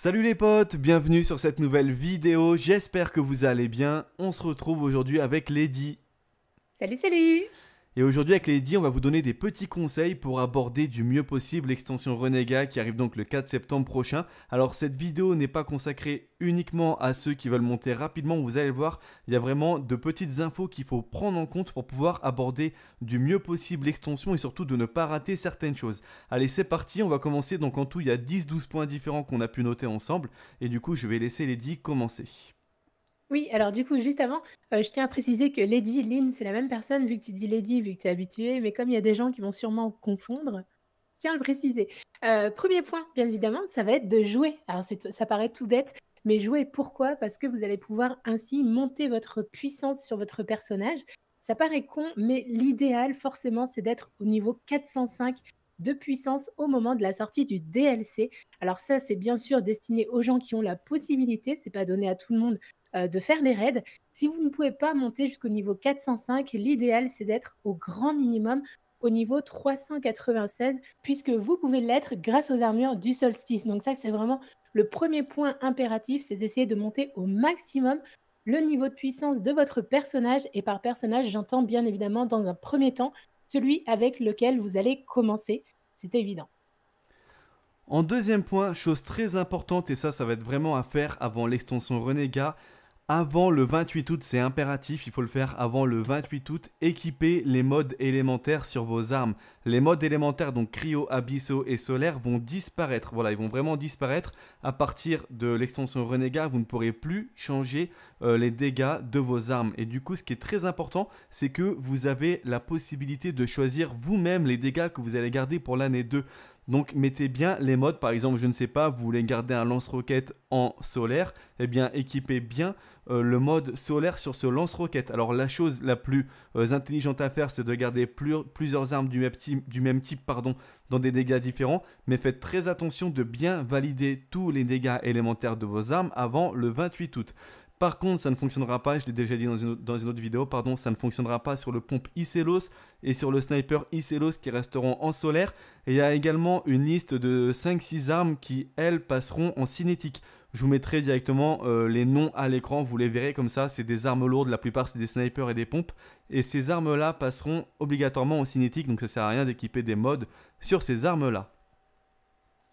Salut les potes, bienvenue sur cette nouvelle vidéo, j'espère que vous allez bien. On se retrouve aujourd'hui avec Lady. Salut, salut et aujourd'hui avec Lady, on va vous donner des petits conseils pour aborder du mieux possible l'extension Renega qui arrive donc le 4 septembre prochain. Alors cette vidéo n'est pas consacrée uniquement à ceux qui veulent monter rapidement, vous allez le voir, il y a vraiment de petites infos qu'il faut prendre en compte pour pouvoir aborder du mieux possible l'extension et surtout de ne pas rater certaines choses. Allez c'est parti, on va commencer donc en tout il y a 10-12 points différents qu'on a pu noter ensemble et du coup je vais laisser Lady commencer. Oui, alors du coup, juste avant, euh, je tiens à préciser que Lady Lynn, c'est la même personne, vu que tu dis Lady, vu que tu es habitué, mais comme il y a des gens qui vont sûrement confondre, je tiens à le préciser. Euh, premier point, bien évidemment, ça va être de jouer. Alors ça paraît tout bête, mais jouer pourquoi Parce que vous allez pouvoir ainsi monter votre puissance sur votre personnage. Ça paraît con, mais l'idéal, forcément, c'est d'être au niveau 405 de puissance au moment de la sortie du DLC. Alors ça, c'est bien sûr destiné aux gens qui ont la possibilité, c'est pas donné à tout le monde euh, de faire les raids. Si vous ne pouvez pas monter jusqu'au niveau 405, l'idéal c'est d'être au grand minimum au niveau 396, puisque vous pouvez l'être grâce aux armures du solstice. Donc ça c'est vraiment le premier point impératif, c'est d'essayer de monter au maximum le niveau de puissance de votre personnage. Et par personnage, j'entends bien évidemment dans un premier temps celui avec lequel vous allez commencer. C'est évident. En deuxième point, chose très importante, et ça, ça va être vraiment à faire avant l'extension Renégat, avant le 28 août, c'est impératif, il faut le faire avant le 28 août, Équiper les modes élémentaires sur vos armes. Les modes élémentaires, donc cryo, abysso et solaire, vont disparaître. Voilà, ils vont vraiment disparaître. À partir de l'extension Renégat, vous ne pourrez plus changer euh, les dégâts de vos armes. Et du coup, ce qui est très important, c'est que vous avez la possibilité de choisir vous-même les dégâts que vous allez garder pour l'année 2. Donc mettez bien les modes, par exemple, je ne sais pas, vous voulez garder un lance-roquette en solaire, eh bien équipez bien euh, le mode solaire sur ce lance-roquette. Alors la chose la plus euh, intelligente à faire, c'est de garder plusieurs armes du même type, du même type pardon, dans des dégâts différents, mais faites très attention de bien valider tous les dégâts élémentaires de vos armes avant le 28 août. Par contre, ça ne fonctionnera pas, je l'ai déjà dit dans une, autre, vidéo, pardon, ça ne fonctionnera pas sur le pompe Icelos et sur le sniper Icelos qui resteront en solaire. Et il y a également une liste de 5-6 armes qui, elles, passeront en cinétique. Je vous mettrai directement euh, les noms à l'écran, vous les verrez comme ça, c'est des armes lourdes, la plupart c'est des snipers et des pompes. Et ces armes-là passeront obligatoirement en cinétique, donc ça sert à rien d'équiper des mods sur ces armes-là.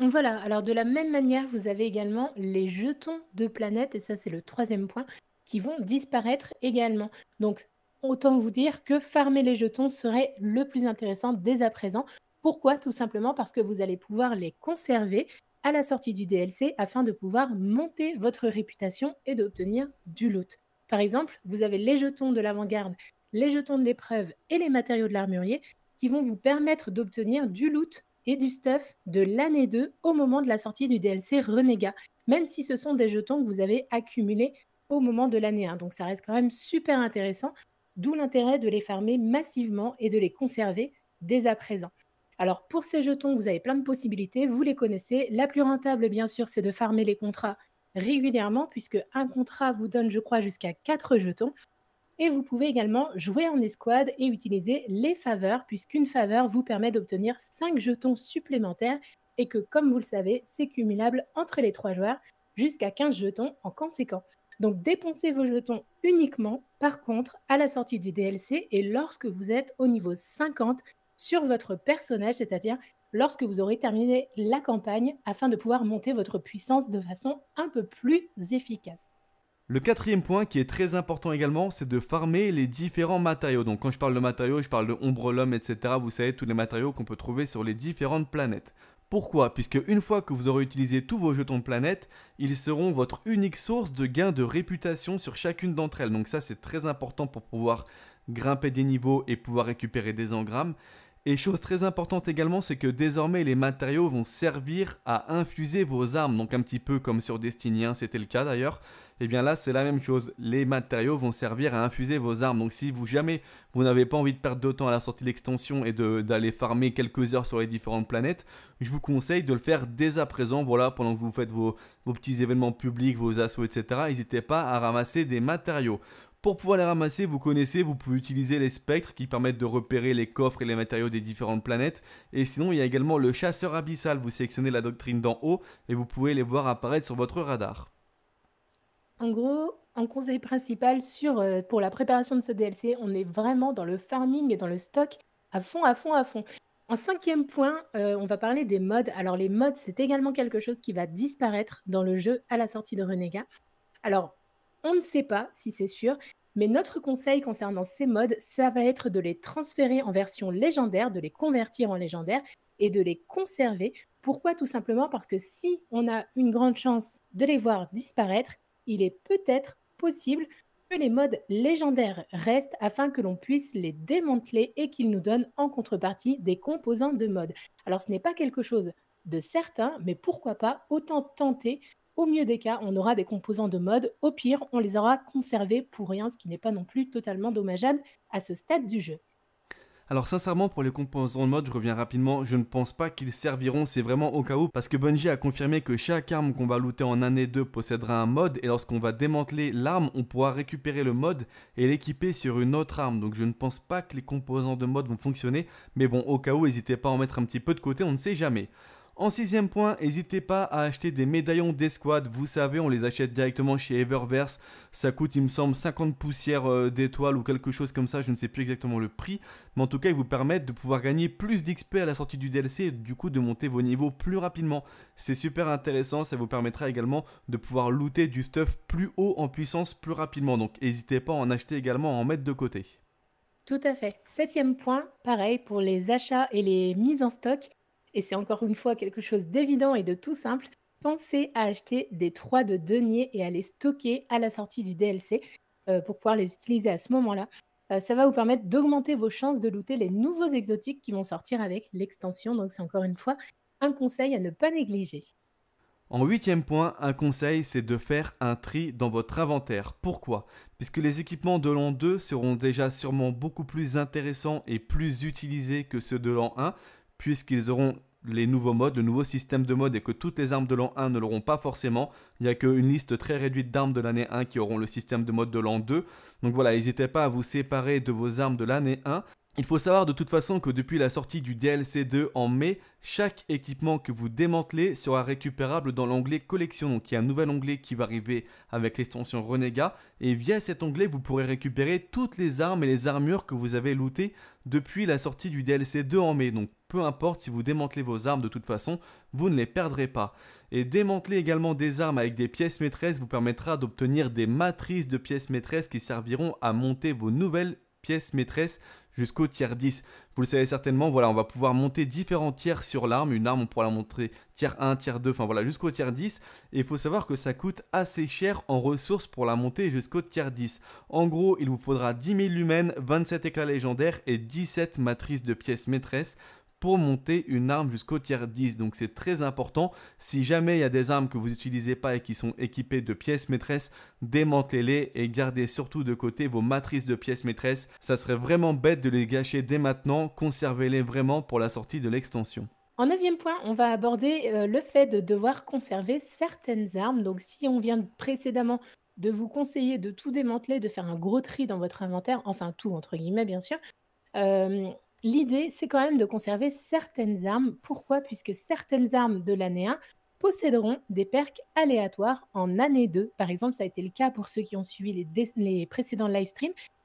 Voilà, alors de la même manière, vous avez également les jetons de planète, et ça c'est le troisième point, qui vont disparaître également. Donc autant vous dire que farmer les jetons serait le plus intéressant dès à présent. Pourquoi Tout simplement parce que vous allez pouvoir les conserver à la sortie du DLC afin de pouvoir monter votre réputation et d'obtenir du loot. Par exemple, vous avez les jetons de l'avant-garde, les jetons de l'épreuve et les matériaux de l'armurier qui vont vous permettre d'obtenir du loot et du stuff de l'année 2 au moment de la sortie du DLC Renégat, même si ce sont des jetons que vous avez accumulés au moment de l'année 1. Donc ça reste quand même super intéressant, d'où l'intérêt de les farmer massivement et de les conserver dès à présent. Alors pour ces jetons, vous avez plein de possibilités, vous les connaissez. La plus rentable, bien sûr, c'est de farmer les contrats régulièrement, puisque un contrat vous donne, je crois, jusqu'à 4 jetons. Et vous pouvez également jouer en escouade et utiliser les faveurs, puisqu'une faveur vous permet d'obtenir 5 jetons supplémentaires et que, comme vous le savez, c'est cumulable entre les 3 joueurs jusqu'à 15 jetons en conséquent. Donc dépensez vos jetons uniquement, par contre, à la sortie du DLC et lorsque vous êtes au niveau 50 sur votre personnage, c'est-à-dire lorsque vous aurez terminé la campagne, afin de pouvoir monter votre puissance de façon un peu plus efficace. Le quatrième point qui est très important également, c'est de farmer les différents matériaux. Donc quand je parle de matériaux, je parle de ombre l'homme, etc. Vous savez, tous les matériaux qu'on peut trouver sur les différentes planètes. Pourquoi Puisque une fois que vous aurez utilisé tous vos jetons de planète, ils seront votre unique source de gain de réputation sur chacune d'entre elles. Donc ça c'est très important pour pouvoir grimper des niveaux et pouvoir récupérer des engrammes. Et chose très importante également, c'est que désormais les matériaux vont servir à infuser vos armes, donc un petit peu comme sur Destiny 1 c'était le cas d'ailleurs. Et eh bien là c'est la même chose, les matériaux vont servir à infuser vos armes, donc si vous jamais vous n'avez pas envie de perdre de temps à la sortie de l'extension et d'aller farmer quelques heures sur les différentes planètes, je vous conseille de le faire dès à présent, voilà, pendant que vous faites vos, vos petits événements publics, vos assauts, etc. N'hésitez pas à ramasser des matériaux. Pour pouvoir les ramasser, vous connaissez, vous pouvez utiliser les spectres qui permettent de repérer les coffres et les matériaux des différentes planètes. Et sinon, il y a également le chasseur abyssal. Vous sélectionnez la doctrine d'en haut et vous pouvez les voir apparaître sur votre radar. En gros, un conseil principal sur, euh, pour la préparation de ce DLC, on est vraiment dans le farming et dans le stock à fond, à fond, à fond. En cinquième point, euh, on va parler des modes. Alors les modes, c'est également quelque chose qui va disparaître dans le jeu à la sortie de Renega. Alors on ne sait pas si c'est sûr, mais notre conseil concernant ces modes, ça va être de les transférer en version légendaire, de les convertir en légendaire et de les conserver. Pourquoi Tout simplement parce que si on a une grande chance de les voir disparaître, il est peut-être possible que les modes légendaires restent afin que l'on puisse les démanteler et qu'ils nous donnent en contrepartie des composants de mode. Alors ce n'est pas quelque chose de certain, mais pourquoi pas autant tenter au mieux des cas, on aura des composants de mode. Au pire, on les aura conservés pour rien, ce qui n'est pas non plus totalement dommageable à ce stade du jeu. Alors sincèrement pour les composants de mode, je reviens rapidement, je ne pense pas qu'ils serviront, c'est vraiment au cas où, parce que Bungie a confirmé que chaque arme qu'on va looter en année 2 possédera un mode, et lorsqu'on va démanteler l'arme, on pourra récupérer le mode et l'équiper sur une autre arme, donc je ne pense pas que les composants de mode vont fonctionner, mais bon, au cas où, n'hésitez pas à en mettre un petit peu de côté, on ne sait jamais. En sixième point, n'hésitez pas à acheter des médaillons d'escouade. Vous savez, on les achète directement chez Eververse. Ça coûte, il me semble, 50 poussières euh, d'étoiles ou quelque chose comme ça. Je ne sais plus exactement le prix. Mais en tout cas, ils vous permettent de pouvoir gagner plus d'XP à la sortie du DLC et du coup de monter vos niveaux plus rapidement. C'est super intéressant. Ça vous permettra également de pouvoir looter du stuff plus haut en puissance plus rapidement. Donc n'hésitez pas à en acheter également, à en mettre de côté. Tout à fait. Septième point, pareil pour les achats et les mises en stock et c'est encore une fois quelque chose d'évident et de tout simple, pensez à acheter des trois de denier et à les stocker à la sortie du DLC euh, pour pouvoir les utiliser à ce moment-là. Euh, ça va vous permettre d'augmenter vos chances de looter les nouveaux exotiques qui vont sortir avec l'extension. Donc c'est encore une fois un conseil à ne pas négliger. En huitième point, un conseil, c'est de faire un tri dans votre inventaire. Pourquoi Puisque les équipements de l'an 2 seront déjà sûrement beaucoup plus intéressants et plus utilisés que ceux de l'an 1, puisqu'ils auront les nouveaux modes, le nouveau système de mode, et que toutes les armes de l'an 1 ne l'auront pas forcément. Il n'y a qu'une liste très réduite d'armes de l'année 1 qui auront le système de mode de l'an 2. Donc voilà, n'hésitez pas à vous séparer de vos armes de l'année 1 il faut savoir de toute façon que depuis la sortie du DLC 2 en mai, chaque équipement que vous démantelez sera récupérable dans l'onglet collection, donc il y a un nouvel onglet qui va arriver avec l'extension Renega et via cet onglet vous pourrez récupérer toutes les armes et les armures que vous avez lootées depuis la sortie du DLC 2 en mai, donc peu importe si vous démantelez vos armes de toute façon, vous ne les perdrez pas. Et démanteler également des armes avec des pièces maîtresses vous permettra d'obtenir des matrices de pièces maîtresses qui serviront à monter vos nouvelles pièces maîtresses jusqu'au tiers 10. Vous le savez certainement, voilà, on va pouvoir monter différents tiers sur l'arme. Une arme, on pourra la monter tiers 1, tiers 2, enfin voilà, jusqu'au tiers 10. Et il faut savoir que ça coûte assez cher en ressources pour la monter jusqu'au tiers 10. En gros, il vous faudra 10 000 lumens, 27 éclats légendaires et 17 matrices de pièces maîtresses pour monter une arme jusqu'au tiers 10. Donc c'est très important. Si jamais il y a des armes que vous n'utilisez pas et qui sont équipées de pièces maîtresses, démantelez-les et gardez surtout de côté vos matrices de pièces maîtresses. Ça serait vraiment bête de les gâcher dès maintenant. Conservez-les vraiment pour la sortie de l'extension. En neuvième point, on va aborder euh, le fait de devoir conserver certaines armes. Donc si on vient précédemment de vous conseiller de tout démanteler, de faire un gros tri dans votre inventaire, enfin tout entre guillemets bien sûr, euh, l'idée, c'est quand même de conserver certaines armes. Pourquoi Puisque certaines armes de l'année 1 posséderont des perks aléatoires en année 2. Par exemple, ça a été le cas pour ceux qui ont suivi les, précédents live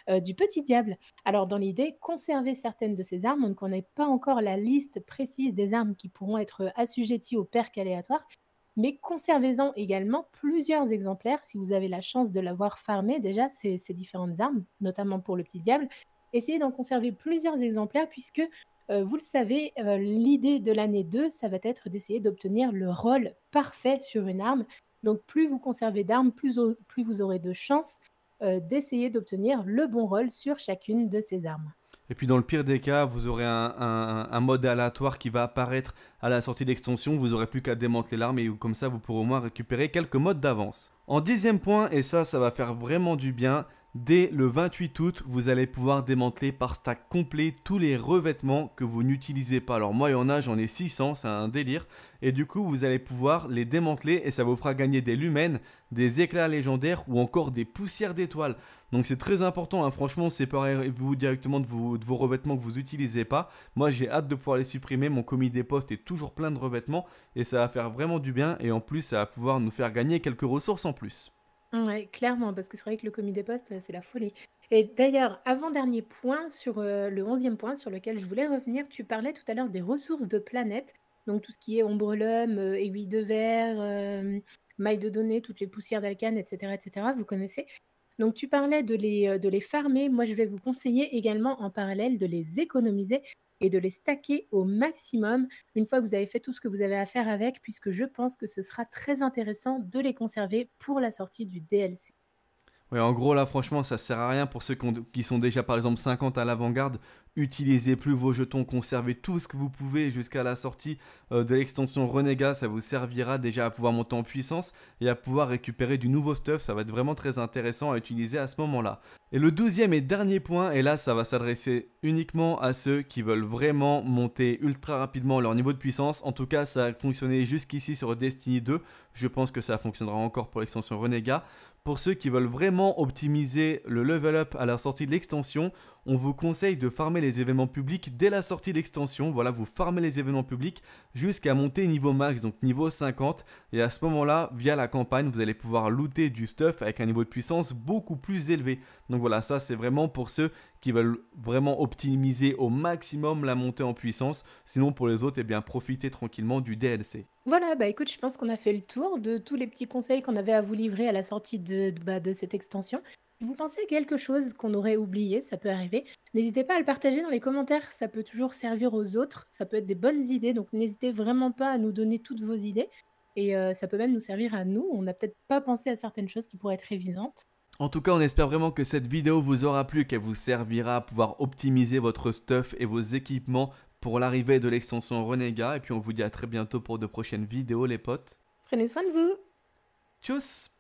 euh, du Petit Diable. Alors, dans l'idée, conserver certaines de ces armes, on ne connaît pas encore la liste précise des armes qui pourront être assujetties aux percs aléatoires, mais conservez-en également plusieurs exemplaires si vous avez la chance de l'avoir farmé déjà, ces différentes armes, notamment pour le Petit Diable essayez d'en conserver plusieurs exemplaires puisque, euh, vous le savez, euh, l'idée de l'année 2, ça va être d'essayer d'obtenir le rôle parfait sur une arme. Donc plus vous conservez d'armes, plus, vous aurez de chances euh, d'essayer d'obtenir le bon rôle sur chacune de ces armes. Et puis dans le pire des cas, vous aurez un, mode aléatoire qui va apparaître à la sortie d'extension, vous aurez plus qu'à démanteler l'arme et comme ça vous pourrez au moins récupérer quelques modes d'avance. En dixième point, et ça ça va faire vraiment du bien, Dès le 28 août, vous allez pouvoir démanteler par stack complet tous les revêtements que vous n'utilisez pas. Alors moi, il y en a, j'en ai 600, c'est un délire. Et du coup, vous allez pouvoir les démanteler et ça vous fera gagner des lumens, des éclats légendaires ou encore des poussières d'étoiles. Donc c'est très important, hein. franchement, séparez-vous directement de vos, revêtements que vous n'utilisez pas. Moi, j'ai hâte de pouvoir les supprimer, mon commis des est toujours plein de revêtements et ça va faire vraiment du bien et en plus, ça va pouvoir nous faire gagner quelques ressources en plus. Ouais, clairement, parce que c'est vrai que le commis des postes, c'est la folie et d'ailleurs, avant-dernier point sur, euh, le onzième point sur lequel je voulais revenir, tu parlais tout à l'heure des ressources de planète, donc tout ce qui est ombre-l'homme, euh, aiguille de verre, euh, maille de données, toutes les poussières d'alcanes etc., etc., vous connaissez? Donc tu parlais de les, de les farmer, moi je vais vous conseiller également en parallèle de les économiser et de les stacker au maximum une fois que vous avez fait tout ce que vous avez à faire avec, puisque je pense que ce sera très intéressant de les conserver pour la sortie du DLC. Oui, en gros, là, franchement, ça sert à rien pour ceux qui sont déjà, par exemple, 50 à l'avant-garde utilisez plus vos jetons, conservez tout ce que vous pouvez jusqu'à la sortie euh, de l'extension renega ça vous servira déjà à pouvoir monter en puissance et à pouvoir récupérer du nouveau stuff, ça va être vraiment très intéressant à utiliser à ce moment-là. Et le douzième et dernier point, et là ça va s'adresser uniquement à ceux qui veulent vraiment monter ultra rapidement leur niveau de puissance, en tout cas ça a fonctionné jusqu'ici sur Destiny 2, je pense que ça fonctionnera encore pour l'extension renega pour ceux qui veulent vraiment optimiser le level up à la sortie de l'extension, on vous conseille de farmer les événements publics dès la sortie d'extension Voilà, vous farmez les événements publics jusqu'à monter niveau max, donc niveau 50. Et à ce moment-là, via la campagne, vous allez pouvoir looter du stuff avec un niveau de puissance beaucoup plus élevé. Donc voilà, ça c'est vraiment pour ceux qui veulent vraiment optimiser au maximum la montée en puissance. Sinon, pour les autres, et eh bien, profiter tranquillement du DLC. Voilà, bah écoute, je pense qu'on a fait le tour de tous les petits conseils qu'on avait à vous livrer à la sortie de, bah, de cette extension vous pensez à quelque chose qu'on aurait oublié, ça peut arriver, n'hésitez pas à le partager dans les commentaires, ça peut toujours servir aux autres, ça peut être des bonnes idées, donc n'hésitez vraiment pas à nous donner toutes vos idées, et euh, ça peut même nous servir à nous, on n'a peut-être pas pensé à certaines choses qui pourraient être évidentes. En tout cas, on espère vraiment que cette vidéo vous aura plu, qu'elle vous servira à pouvoir optimiser votre stuff et vos équipements pour l'arrivée de l'extension Renega. et puis on vous dit à très bientôt pour de prochaines vidéos les potes. Prenez soin de vous Tchuss